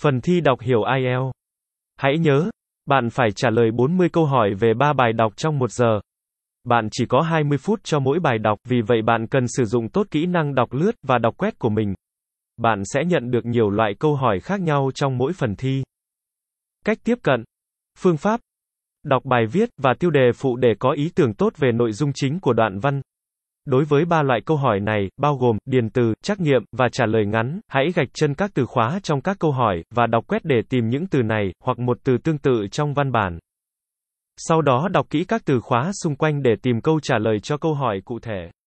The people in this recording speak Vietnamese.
Phần thi đọc hiểu IEL Hãy nhớ, bạn phải trả lời 40 câu hỏi về 3 bài đọc trong 1 giờ. Bạn chỉ có 20 phút cho mỗi bài đọc, vì vậy bạn cần sử dụng tốt kỹ năng đọc lướt và đọc quét của mình. Bạn sẽ nhận được nhiều loại câu hỏi khác nhau trong mỗi phần thi. Cách tiếp cận. Phương pháp. Đọc bài viết và tiêu đề phụ để có ý tưởng tốt về nội dung chính của đoạn văn. Đối với ba loại câu hỏi này, bao gồm điền từ, trắc nghiệm và trả lời ngắn, hãy gạch chân các từ khóa trong các câu hỏi và đọc quét để tìm những từ này hoặc một từ tương tự trong văn bản. Sau đó đọc kỹ các từ khóa xung quanh để tìm câu trả lời cho câu hỏi cụ thể.